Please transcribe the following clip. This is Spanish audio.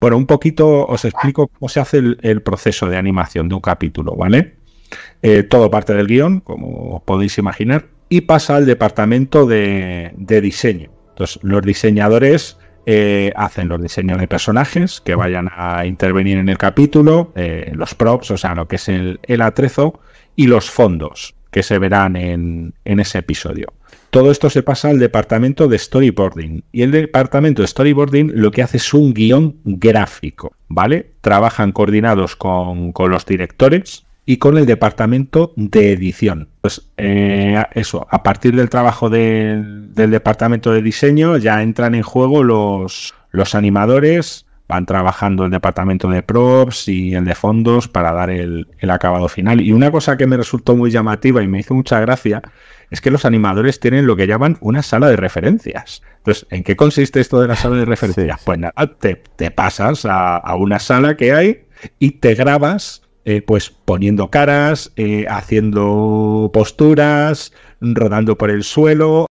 Bueno, un poquito os explico cómo se hace el, proceso de animación de un capítulo, ¿vale? Eh, todo parte del guión, como os podéis imaginar, y pasa al departamento de, diseño. Entonces, los diseñadores eh, hacen los diseños de personajes que vayan a intervenir en el capítulo, eh, los props, o sea, lo que es el atrezo, y los fondos que se verán en, en ese episodio. Todo esto se pasa al departamento de storyboarding. Y el departamento de storyboarding lo que hace es un guión gráfico, ¿vale? Trabajan coordinados con, los directores y con el departamento de edición. Pues eh, eso, a partir del trabajo del departamento de diseño ya entran en juego los, los animadores, van trabajando el departamento de props y el de fondos para dar el, acabado final. Y una cosa que me resultó muy llamativa y me hizo mucha gracia es que los animadores tienen lo que llaman una sala de referencias. Entonces, ¿en qué consiste esto de la sala de referencias? Pues nada, te, pasas a, una sala que hay y te grabas. Eh, pues poniendo caras, eh, haciendo posturas, rodando por el suelo,